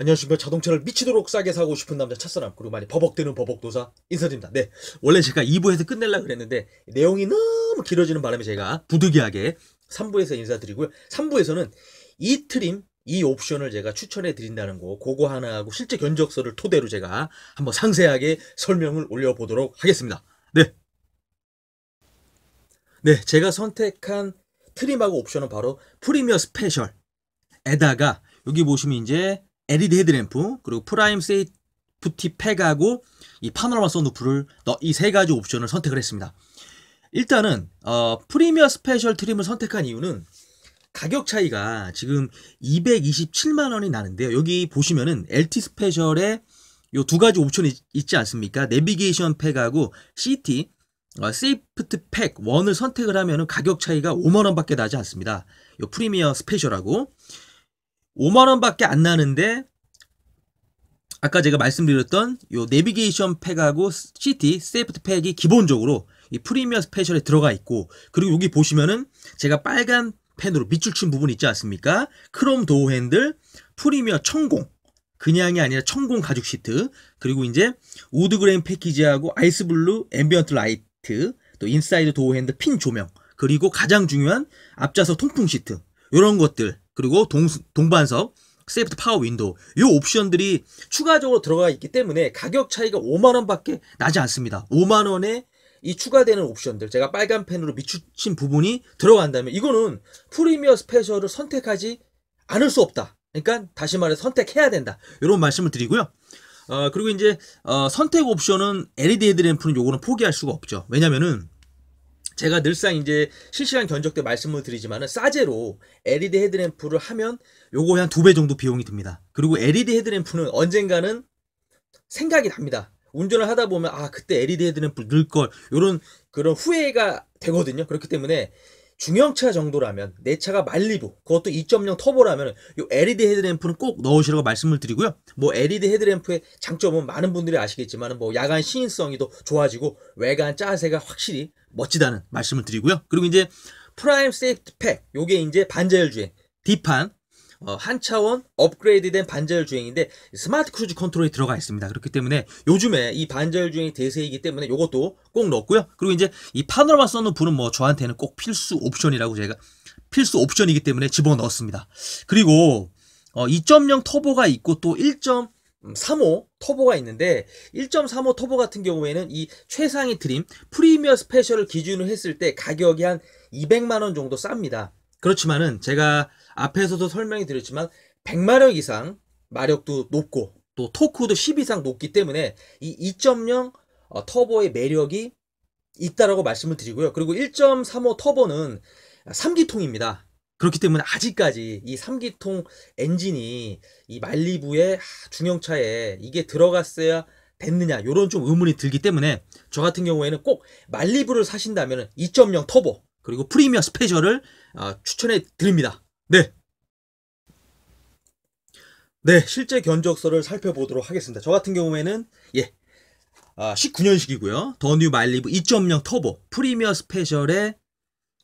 안녕하십니까 자동차를 미치도록 싸게 사고 싶은 남자 차선남 그리고 많이 버벅대는 버벅도사 인사드립니다 네 원래 제가 2부에서 끝낼라 그랬는데 내용이 너무 길어지는 바람에 제가 부득이하게 3부에서 인사드리고요 3부에서는 이 트림 이 옵션을 제가 추천해 드린다는 거 그거 하나하고 실제 견적서를 토대로 제가 한번 상세하게 설명을 올려보도록 하겠습니다 네 네, 제가 선택한 트림하고 옵션은 바로 프리미어 스페셜에다가 여기 보시면 이제 LED 헤드램프 그리고 프라임 세이프티 팩하고 이 파노라마 선루프를 이 세 가지 옵션을 선택을 했습니다. 일단은 어, 프리미어 스페셜 트림을 선택한 이유는 가격 차이가 지금 227만 원이 나는데요. 여기 보시면은 LT 스페셜에 이 두 가지 옵션이 있지 않습니까? 내비게이션 팩하고 CT 어, 세이프트 팩 1을 선택을 하면은 가격 차이가 5만 원밖에 나지 않습니다. 요 프리미어 스페셜하고 5만 원밖에 안 나는데 아까 제가 말씀드렸던 요 내비게이션 팩하고 시티 세이프트 팩이 기본적으로 이 프리미어 스페셜에 들어가 있고 그리고 여기 보시면은 제가 빨간 펜으로 밑줄 친 부분 있지 않습니까? 크롬 도어 핸들, 프리미어 천공, 그냥이 아니라 천공 가죽 시트, 그리고 이제 우드 그레인 패키지하고 아이스 블루 앰비언트 라이트, 또 인사이드 도어 핸들 핀 조명, 그리고 가장 중요한 앞좌석 통풍 시트 이런 것들 그리고 동, 동반석, 세이프트 파워 윈도우 이 옵션들이 추가적으로 들어가 있기 때문에 가격 차이가 5만 원밖에 나지 않습니다. 5만 원에 이 추가되는 옵션들 제가 빨간 펜으로 미추친 부분이 들어간다면 이거는 프리미어 스페셜을 선택하지 않을 수 없다. 그러니까 다시 말해 선택해야 된다. 이런 말씀을 드리고요. 어, 그리고 이제 어, 선택 옵션은 LED 헤드램프는 요거는 포기할 수가 없죠. 왜냐면은 제가 늘상 이제 실시간 견적 때 말씀을 드리지만은 싸제로 LED 헤드램프를 하면 요거 한 두 배 정도 비용이 듭니다. 그리고 LED 헤드램프는 언젠가는 생각이 납니다. 운전을 하다 보면 아 그때 LED 헤드램프 넣을 걸 요런 그런 후회가 되거든요. 그렇기 때문에 중형차 정도라면 내 차가 말리부 그것도 2.0 터보라면 요 LED 헤드램프는 꼭 넣으시라고 말씀을 드리고요. 뭐 LED 헤드램프의 장점은 많은 분들이 아시겠지만 뭐 야간 시인성이도 좋아지고 외관 짜세가 확실히 멋지다는 말씀을 드리고요. 그리고 이제 프라임 세이프티 팩 요게 이제 반자율 주행 뒷판 어, 한 차원 업그레이드된 반자율 주행인데 스마트 크루즈 컨트롤이 들어가 있습니다. 그렇기 때문에 요즘에 이 반자율 주행이 대세이기 때문에 이것도 꼭 넣었고요. 그리고 이제 이 파노라마 써놓은 분은 뭐 저한테는 꼭 필수 옵션이라고 제가 필수 옵션이기 때문에 집어넣었습니다. 그리고 어, 2.0 터보가 있고 또 1.35 터보가 있는데 1.35 터보 같은 경우에는 이 최상위 트림 프리미어 스페셜을 기준으로 했을 때 가격이 한 200만 원 정도 쌉니다. 그렇지만은 제가 앞에서도 설명이 드렸지만 100마력 이상 마력도 높고 또 토크도 10 이상 높기 때문에 이 2.0 어, 터보의 매력이 있다라고 말씀을 드리고요. 그리고 1.35 터보는 3기통입니다. 그렇기 때문에 아직까지 이 3기통 엔진이 이 말리부의 중형차에 이게 들어갔어야 됐느냐 이런 좀 의문이 들기 때문에 저 같은 경우에는 꼭 말리부를 사신다면 2.0 터보 그리고 프리미어 스페셜을 어, 추천해 드립니다. 네. 네, 실제 견적서를 살펴보도록 하겠습니다. 저 같은 경우에는 예. 아, 19년식이고요. 더뉴 말리브 2.0 터보 프리미어 스페셜에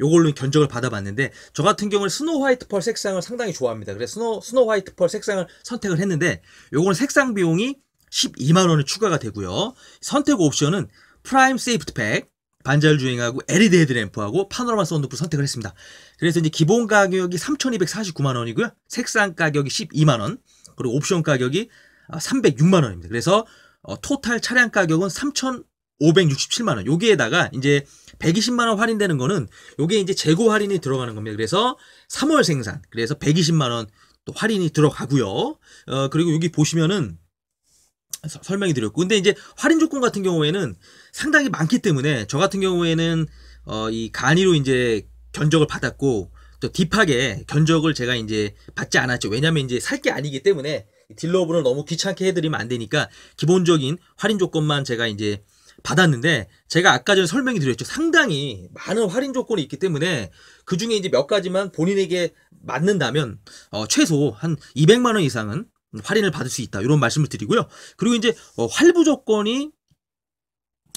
요걸로 견적을 받아봤는데 저 같은 경우는 스노우 화이트 펄 색상을 상당히 좋아합니다. 그래서 스노우, 스노우 화이트 펄 색상을 선택을 했는데 요거는 색상 비용이 12만 원이 추가가 되고요. 선택 옵션은 프라임 세이프트 팩, 반자율 주행하고 LED 헤드램프하고 파노라마 선루프 선택을 했습니다. 그래서 이제 기본 가격이 3,249만 원이고요. 색상 가격이 12만 원, 그리고 옵션 가격이 306만 아, 원입니다. 그래서 어, 토탈 차량 가격은 3,567만 원. 여기에다가 이제 120만 원 할인되는 거는 요게 이제 재고 할인이 들어가는 겁니다. 그래서 3월 생산. 그래서 120만 원 또 할인이 들어가고요. 어, 그리고 여기 보시면은 설명이 드렸고 근데 이제 할인 조건 같은 경우에는 상당히 많기 때문에 저 같은 경우에는 어, 이 간이로 이제 견적을 받았고 또 딥하게 견적을 제가 이제 받지 않았죠. 왜냐면 이제 살 게 아니기 때문에 딜러분을 너무 귀찮게 해드리면 안 되니까 기본적인 할인 조건만 제가 이제 받았는데 제가 아까 전에 설명이 드렸죠. 상당히 많은 할인 조건이 있기 때문에 그 중에 이제 몇 가지만 본인에게 맞는다면 어, 최소 한 200만 원 이상은 할인을 받을 수 있다. 이런 말씀을 드리고요. 그리고 이제 어, 할부 조건이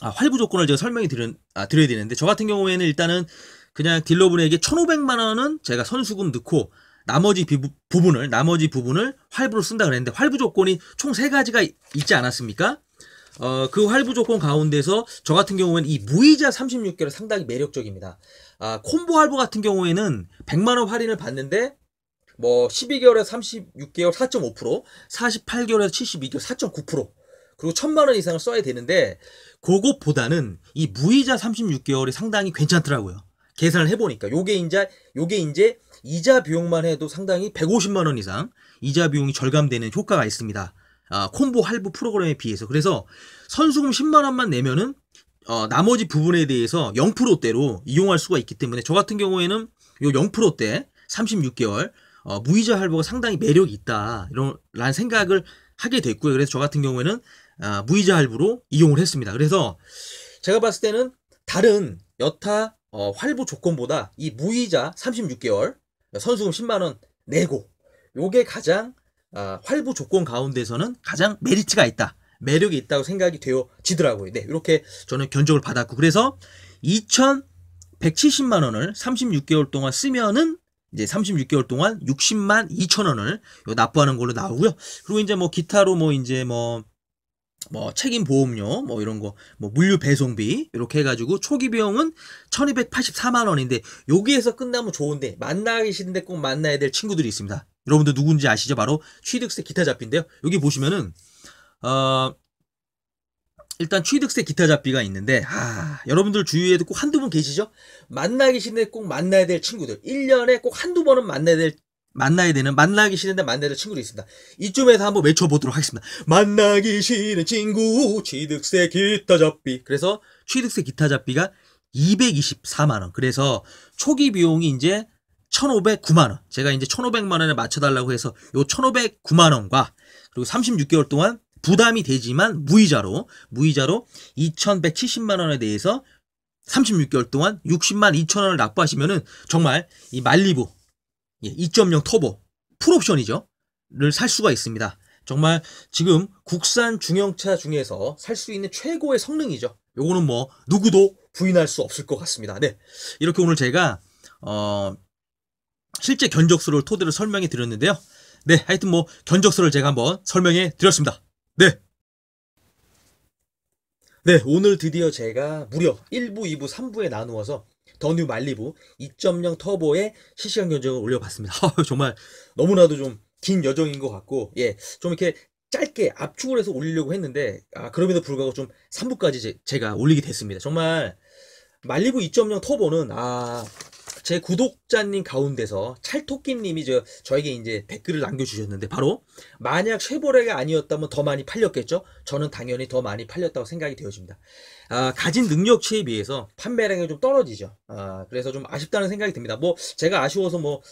아, 할부 조건을 제가 설명이 드려, 아, 드려야 되는데 저 같은 경우에는 일단은 그냥 딜러분에게 1,500만 원은 제가 선수금 넣고 나머지 비부, 부분을 나머지 부분을 활부로 쓴다 그랬는데 활부 조건이 총 세 가지가 있지 않았습니까? 어, 그 활부 조건 가운데서 저 같은 경우에는 이 무이자 36개를 상당히 매력적입니다. 아, 콤보 할부 같은 경우에는 100만 원 할인을 받는데 뭐 12개월에서 36개월 4.5%, 48개월에서 72개월 4.9%. 그리고 천만 원 이상을 써야 되는데 그것보다는 이 무이자 36개월이 상당히 괜찮더라고요. 계산을 해보니까 요게 이제 요게 이제 이자 비용만 해도 상당히 150만 원 이상 이자 비용이 절감되는 효과가 있습니다. 아, 콤보 할부 프로그램에 비해서 그래서 선수금 10만 원만 내면은 어, 나머지 부분에 대해서 0%대로 이용할 수가 있기 때문에 저 같은 경우에는 요 0%대 36개월 어, 무이자 할부가 상당히 매력이 있다 이런 라는 생각을 하게 됐고요. 그래서 저 같은 경우에는 아, 무이자 할부로 이용을 했습니다. 그래서 제가 봤을 때는 다른 여타 어, 활부 조건보다 이 무이자 36개월 선수금 10만 원 내고 요게 가장 아, 활부 조건 가운데서는 가장 메리트가 있다. 매력이 있다고 생각이 되어지더라고요. 네, 이렇게 저는 견적을 받았고 그래서 2,170만 원을 36개월 동안 쓰면은 이제 36개월 동안 60만 2천 원을 납부하는 걸로 나오고요. 그리고 이제 뭐 기타로 뭐 이제 뭐뭐 뭐 책임 보험료 뭐 이런 거 뭐 물류 배송비 이렇게 해가지고 초기 비용은 1284만 원인데 여기에서 끝나면 좋은데 만나기 싫은데 꼭 만나야 될 친구들이 있습니다 여러분들 누군지 아시죠 바로 취득세 기타 잡비인데요 여기 보시면은 어 일단 취득세 기타 잡비가 있는데 아, 여러분들 주위에도 꼭 한두 분 계시죠? 만나기 싫은데 꼭 만나야 될 친구들 1년에 꼭 한두 번은 만나야 될 만나야 되는 만나기 싫은데 만나야 될 친구들이 있습니다. 이쯤에서 한번 외쳐보도록 하겠습니다. 만나기 싫은 친구 취득세 기타 잡비 그래서 취득세 기타 잡비가 224만원 그래서 초기 비용이 이제 1509만원 제가 이제 1500만원에 맞춰달라고 해서 요 1509만원과 그리고 36개월 동안 부담이 되지만 무이자로 무이자로 2,170만 원에 대해서 36개월 동안 60만 2천 원을 납부하시면은 정말 이 말리부 2.0 예, 터보 풀옵션이죠. 를 살 수가 있습니다. 정말 지금 국산 중형차 중에서 살 수 있는 최고의 성능이죠. 요거는 뭐 누구도 부인할 수 없을 것 같습니다. 네. 이렇게 오늘 제가 어 실제 견적서를 토대로 설명해 드렸는데요. 네, 하여튼 뭐 견적서를 제가 한번 설명해 드렸습니다. 네. 네, 오늘 드디어 제가 무려 1부, 2부, 3부에 나누어서 더뉴 말리부 2.0 터보의 실시간 견적을 올려봤습니다. 정말 너무나도 좀 긴 여정인 것 같고, 예, 좀 이렇게 짧게 압축을 해서 올리려고 했는데, 아, 그럼에도 불구하고 좀 3부까지 제, 가 올리게 됐습니다. 정말 말리부 2.0 터보는, 아, 제 구독자님 가운데서 찰토끼님이 저, 저에게 이제 댓글을 남겨주셨는데 바로 만약 쉐보레가 아니었다면 더 많이 팔렸겠죠? 저는 당연히 더 많이 팔렸다고 생각이 되어집니다. 아, 가진 능력치에 비해서 판매량이 좀 떨어지죠. 아, 그래서 좀 아쉽다는 생각이 듭니다. 뭐 제가 아쉬워서 뭐,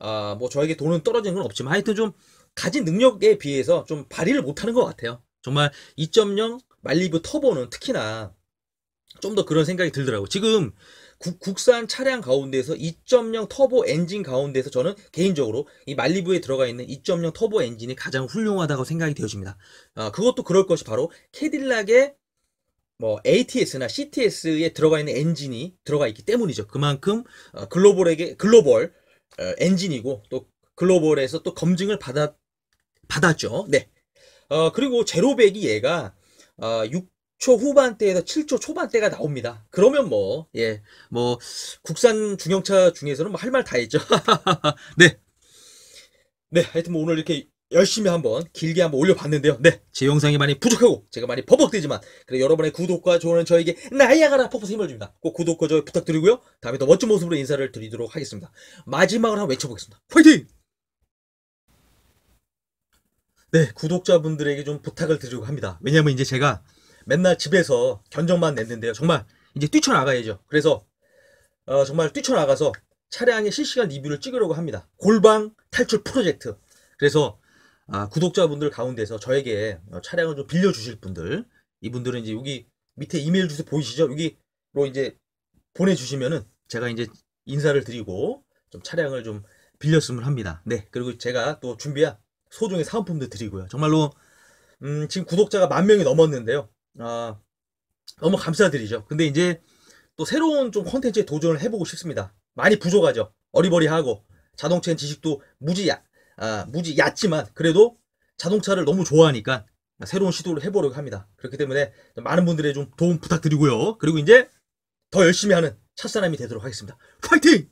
아, 뭐 저에게 돈은 떨어진건 없지만 하여튼 좀 가진 능력에 비해서 좀 발휘를 못하는 것 같아요. 정말 2.0 말리브 터보는 특히나 좀 더 그런 생각이 들더라고. 지금 국, 산 차량 가운데서 2.0 터보 엔진 가운데서 저는 개인적으로 이 말리부에 들어가 있는 2.0 터보 엔진이 가장 훌륭하다고 생각이 되어집니다. 아, 그것도 그럴 것이 바로 캐딜락의 뭐 ATS나 CTS에 들어가 있는 엔진이 들어가 있기 때문이죠. 그만큼 어, 글로벌에게 글로벌 어, 엔진이고 또 글로벌에서 또 검증을 받았 받았죠. 네. 어, 그리고 제로백이 얘가 어, 6 6초 후반대에서 7초 초반대가 나옵니다. 그러면 뭐, 예, 뭐, 국산 중형차 중에서는 뭐 할 말 다 했죠. 네. 네, 하여튼 뭐 오늘 이렇게 열심히 한번 길게 한번 올려봤는데요. 네, 제 영상이 많이 부족하고 제가 많이 버벅대지만 그래 여러분의 구독과 좋아요는 저에게 나야가라 퍼포스 힘을 줍니다. 꼭 구독과 좋아요 부탁드리고요. 다음에 더 멋진 모습으로 인사를 드리도록 하겠습니다. 마지막으로 한번 외쳐보겠습니다. 화이팅! 네, 구독자분들에게 좀 부탁을 드리려고 합니다. 왜냐면 이제 제가 맨날 집에서 견적만 냈는데요. 정말 이제 뛰쳐나가야죠. 그래서 어, 정말 뛰쳐나가서 차량의 실시간 리뷰를 찍으려고 합니다. 골방 탈출 프로젝트. 그래서 아, 구독자분들 가운데서 저에게 어, 차량을 좀 빌려주실 분들 이분들은 이제 여기 밑에 이메일 주소 보이시죠? 여기로 이제 보내주시면은 제가 이제 인사를 드리고 좀 차량을 좀 빌렸으면 합니다. 네 그리고 제가 또 준비한 소정의 사은품도 드리고요. 정말로 음, 지금 구독자가 만 명이 넘었는데요. 아, 너무 감사드리죠. 근데 이제 또 새로운 좀콘텐츠에 도전을 해보고 싶습니다. 많이 부족하죠. 어리버리하고 자동차의 지식도 무지 아, 무지 얕지만 그래도 자동차를 너무 좋아하니까 새로운 시도를 해보려고 합니다. 그렇기 때문에 많은 분들의 좀 도움 부탁드리고요. 그리고 이제 더 열심히 하는 차 사람이 되도록 하겠습니다. 파이팅!